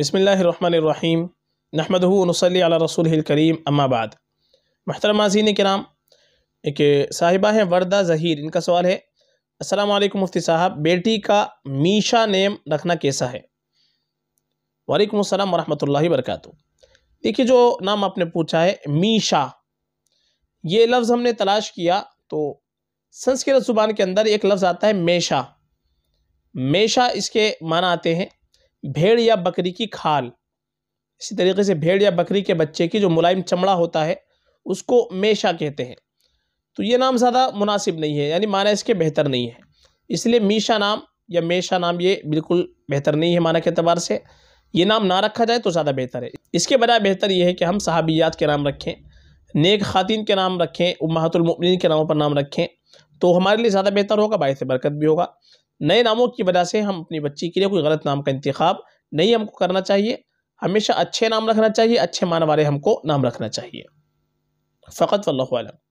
बसमीम नहमदनसली रसूल करीम अम्माबाद महतरम के नाम एक साहिबा हैं वर्दा ज़हीर इनका सवाल है असलम मुफ्ती साहब बेटी का मीशा नेम रखना कैसा है वालेकुम अस्सलाम वरहमतुल्लाहि वरकत देखिए जो नाम आपने पूछा है मीशा ये लफ्ज़ हमने तलाश किया तो संस्कृत ज़ुबान के अंदर एक लफ्ज़ आता है मेशा मेशा इसके माना आते हैं भेड़ या बकरी की खाल इसी तरीके से भेड़ या बकरी के बच्चे की जो मुलायम चमड़ा होता है उसको मेशा कहते हैं तो ये नाम ज़्यादा मुनासिब नहीं है यानी माना इसके बेहतर नहीं है इसलिए मीशा नाम या मेशा नाम ये बिल्कुल बेहतर नहीं है माना के अतबार से ये नाम ना रखा जाए तो ज़्यादा बेहतर है इसके बजाय बेहतर ये है कि हम सहाबियात के नाम रखें नेक ख़ातिन के नाम रखें उम्मातुलमिन के नामों पर नाम रखें तो हमारे लिए ज़्यादा बेहतर होगा बायस बरकत भी होगा नए नामों की वजह से हम अपनी बच्ची के लिए कोई गलत नाम का इंतखब नहीं हमको करना चाहिए हमेशा अच्छे नाम रखना चाहिए अच्छे मान वाले हमको नाम रखना चाहिए फ़कत वल्लम